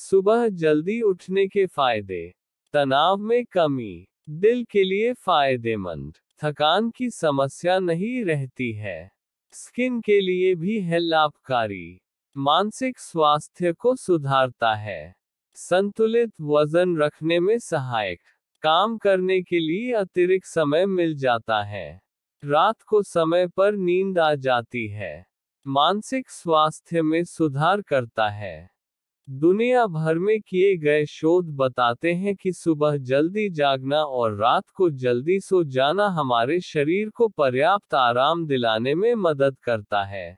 सुबह जल्दी उठने के फायदे तनाव में कमी दिल के लिए फायदेमंद थकान की समस्या नहीं रहती है स्किन के लिए भी है लाभकारी मानसिक स्वास्थ्य को सुधारता है संतुलित वजन रखने में सहायक काम करने के लिए अतिरिक्त समय मिल जाता है रात को समय पर नींद आ जाती है मानसिक स्वास्थ्य में सुधार करता है दुनिया भर में किए गए शोध बताते हैं कि सुबह जल्दी जागना और रात को जल्दी सो जाना हमारे शरीर को पर्याप्त आराम दिलाने में मदद करता है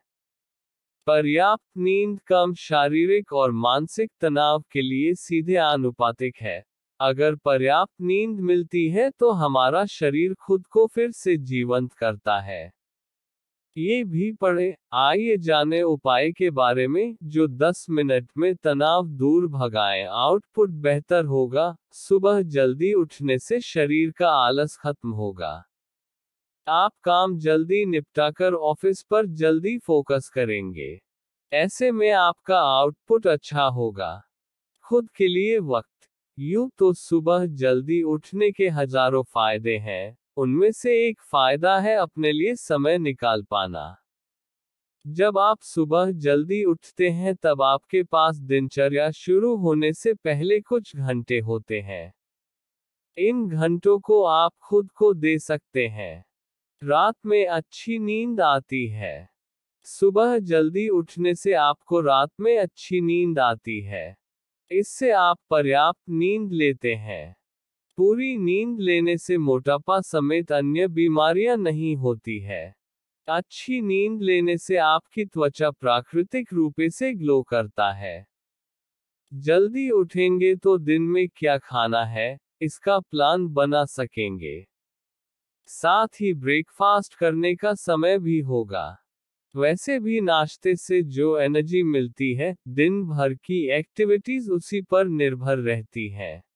पर्याप्त नींद कम शारीरिक और मानसिक तनाव के लिए सीधे आनुपातिक है अगर पर्याप्त नींद मिलती है तो हमारा शरीर खुद को फिर से जीवंत करता है ये भी पढ़े आइए जाने उपाय के बारे में जो 10 मिनट में तनाव दूर भगाए आउटपुट बेहतर होगा सुबह जल्दी उठने से शरीर का आलस खत्म होगा आप काम जल्दी निपटाकर ऑफिस पर जल्दी फोकस करेंगे ऐसे में आपका आउटपुट अच्छा होगा खुद के लिए वक्त यूं तो सुबह जल्दी उठने के हजारों फायदे हैं उनमें से एक फायदा है अपने लिए समय निकाल पाना जब आप सुबह जल्दी उठते हैं तब आपके पास दिनचर्या शुरू होने से पहले कुछ घंटे होते हैं इन घंटों को आप खुद को दे सकते हैं रात में अच्छी नींद आती है सुबह जल्दी उठने से आपको रात में अच्छी नींद आती है इससे आप पर्याप्त नींद लेते हैं पूरी नींद लेने से मोटापा समेत अन्य बीमारियां नहीं होती है अच्छी नींद लेने से आपकी त्वचा प्राकृतिक रूपे से ग्लो करता है जल्दी उठेंगे तो दिन में क्या खाना है इसका प्लान बना सकेंगे साथ ही ब्रेकफास्ट करने का समय भी होगा वैसे भी नाश्ते से जो एनर्जी मिलती है दिन भर की एक्टिविटीज उसी पर निर्भर रहती है